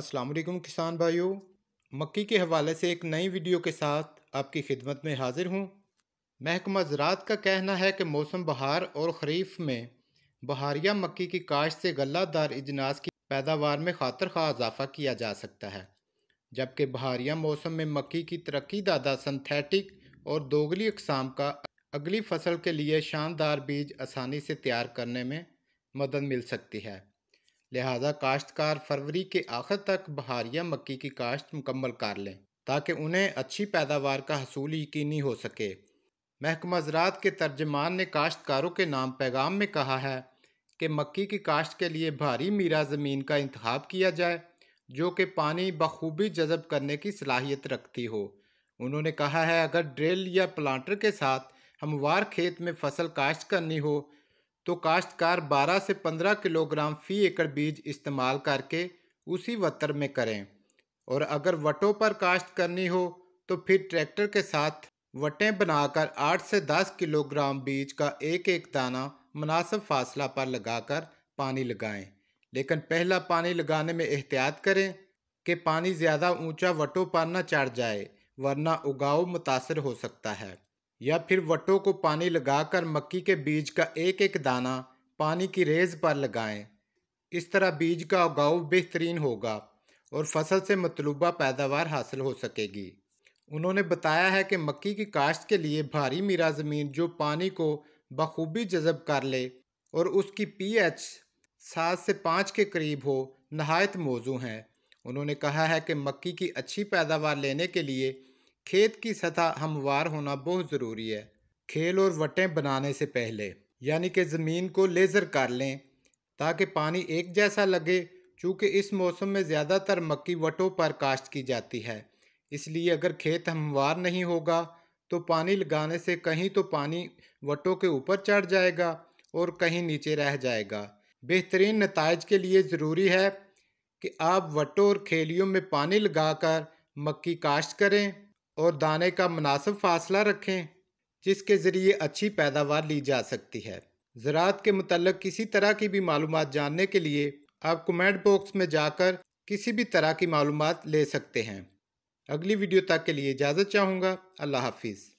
अस्सलाम वालेकुम किसान भाइयों मक्की के हवाले से एक नई वीडियो के साथ आपकी खिदमत में हाजिर हूँ महकमा ज़रात का कहना है कि मौसम बहार और खरीफ में बहारिया मक्की की काश्त से दार इजनास की पैदावार में खातर खा इजाफा किया जा सकता है जबकि बहारिया मौसम में मक्की की तरक्की दादा सिंथेटिक और दोगली अकसाम का अगली फसल के लिए शानदार बीज आसानी से तैयार करने में मदद मिल सकती है लिहाजा काश्तकार फरवरी के आखिर तक बहारिया मक्की की काश्त मुकम्मल कर लें ताकि उन्हें अच्छी पैदावार का हसूल यकीनी हो सके महकमा ज़रात के तर्जमान ने काश्तकारों के नाम पैगाम में कहा है कि मक्की की काश्त के लिए भारी मीरा ज़मीन का इंतब किया जाए जो कि पानी बखूबी जजब करने की सलाहियत रखती हो उन्होंने कहा है अगर ड्रिल या प्लांटर के साथ हमवार खेत में फसल काश्त करनी हो तो काश्तकार 12 से 15 किलोग्राम फ़ी एकड़ बीज इस्तेमाल करके उसी वतर में करें और अगर वटों पर काश्त करनी हो तो फिर ट्रैक्टर के साथ वटें बनाकर 8 से 10 किलोग्राम बीज का एक एक दाना मुनासब फासला पर लगाकर पानी लगाएं लेकिन पहला पानी लगाने में एहतियात करें कि पानी ज़्यादा ऊंचा वटों पर न चढ़ जाए वरना उगाऊ मुतासर हो सकता है या फिर वटों को पानी लगाकर मक्की के बीज का एक एक दाना पानी की रेज पर लगाएं। इस तरह बीज का उगाव बेहतरीन होगा और फसल से मतलूबा पैदावार हासिल हो सकेगी उन्होंने बताया है कि मक्की की काश्त के लिए भारी मीरा ज़मीन जो पानी को बखूबी जजब कर ले और उसकी पीएच सात से पाँच के करीब हो नहायत मौजू हैं उन्होंने कहा है कि मक्की की अच्छी पैदावार लेने के लिए खेत की सतह हमवार होना बहुत ज़रूरी है खेल और वटें बनाने से पहले यानी कि ज़मीन को लेज़र कर लें ताकि पानी एक जैसा लगे चूँकि इस मौसम में ज़्यादातर मक्की वटों पर काश्त की जाती है इसलिए अगर खेत हमवार नहीं होगा तो पानी लगाने से कहीं तो पानी वटों के ऊपर चढ़ जाएगा और कहीं नीचे रह जाएगा बेहतरीन नतज के लिए ज़रूरी है कि आप वटों और खेलियों में पानी लगाकर मक्की काश्त करें और दाने का मुनासिब फासला रखें जिसके ज़रिए अच्छी पैदावार ली जा सकती है ज़रात के मतलब किसी तरह की भी मालूम जानने के लिए आप कमेंट बॉक्स में जाकर किसी भी तरह की मालूम ले सकते हैं अगली वीडियो तक के लिए इजाज़त चाहूँगा अल्लाह हाफिज़